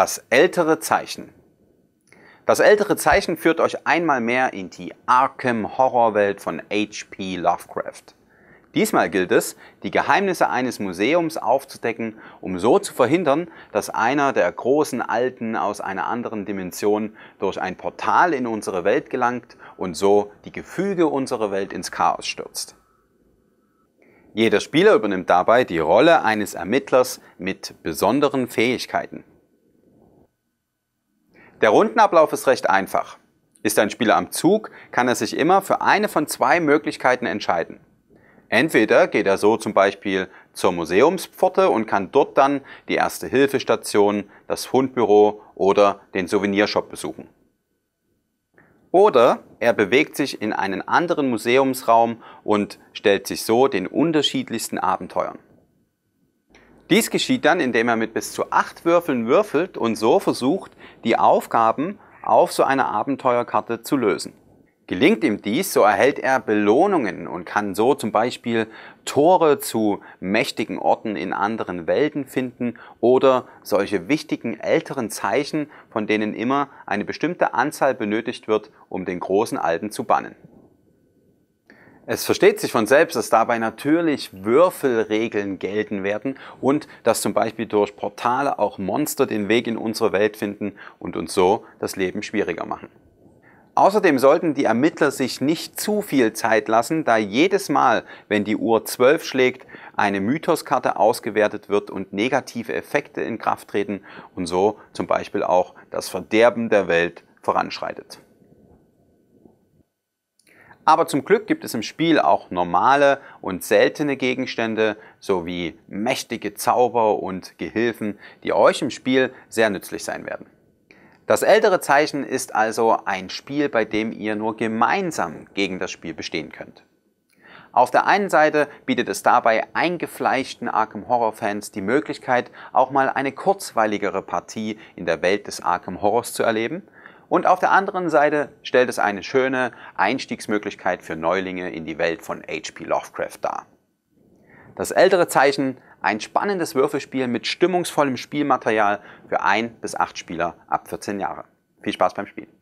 Das ältere Zeichen. Das ältere Zeichen führt euch einmal mehr in die Arkham Horrorwelt von H.P. Lovecraft. Diesmal gilt es, die Geheimnisse eines Museums aufzudecken, um so zu verhindern, dass einer der großen Alten aus einer anderen Dimension durch ein Portal in unsere Welt gelangt und so die Gefüge unserer Welt ins Chaos stürzt. Jeder Spieler übernimmt dabei die Rolle eines Ermittlers mit besonderen Fähigkeiten. Der Rundenablauf ist recht einfach. Ist ein Spieler am Zug, kann er sich immer für eine von zwei Möglichkeiten entscheiden. Entweder geht er so zum Beispiel zur Museumspforte und kann dort dann die Erste-Hilfe-Station, das Fundbüro oder den Souvenirshop besuchen. Oder er bewegt sich in einen anderen Museumsraum und stellt sich so den unterschiedlichsten Abenteuern. Dies geschieht dann, indem er mit bis zu acht Würfeln würfelt und so versucht, die Aufgaben auf so einer Abenteuerkarte zu lösen. Gelingt ihm dies, so erhält er Belohnungen und kann so zum Beispiel Tore zu mächtigen Orten in anderen Welten finden oder solche wichtigen älteren Zeichen, von denen immer eine bestimmte Anzahl benötigt wird, um den großen Alten zu bannen. Es versteht sich von selbst, dass dabei natürlich Würfelregeln gelten werden und dass zum Beispiel durch Portale auch Monster den Weg in unsere Welt finden und uns so das Leben schwieriger machen. Außerdem sollten die Ermittler sich nicht zu viel Zeit lassen, da jedes Mal, wenn die Uhr 12 schlägt, eine Mythoskarte ausgewertet wird und negative Effekte in Kraft treten und so zum Beispiel auch das Verderben der Welt voranschreitet. Aber zum Glück gibt es im Spiel auch normale und seltene Gegenstände sowie mächtige Zauber und Gehilfen, die euch im Spiel sehr nützlich sein werden. Das ältere Zeichen ist also ein Spiel, bei dem ihr nur gemeinsam gegen das Spiel bestehen könnt. Auf der einen Seite bietet es dabei eingefleischten Arkham Horror Fans die Möglichkeit, auch mal eine kurzweiligere Partie in der Welt des Arkham Horrors zu erleben – und auf der anderen Seite stellt es eine schöne Einstiegsmöglichkeit für Neulinge in die Welt von H.P. Lovecraft dar. Das ältere Zeichen, ein spannendes Würfelspiel mit stimmungsvollem Spielmaterial für ein bis acht Spieler ab 14 Jahre. Viel Spaß beim Spielen.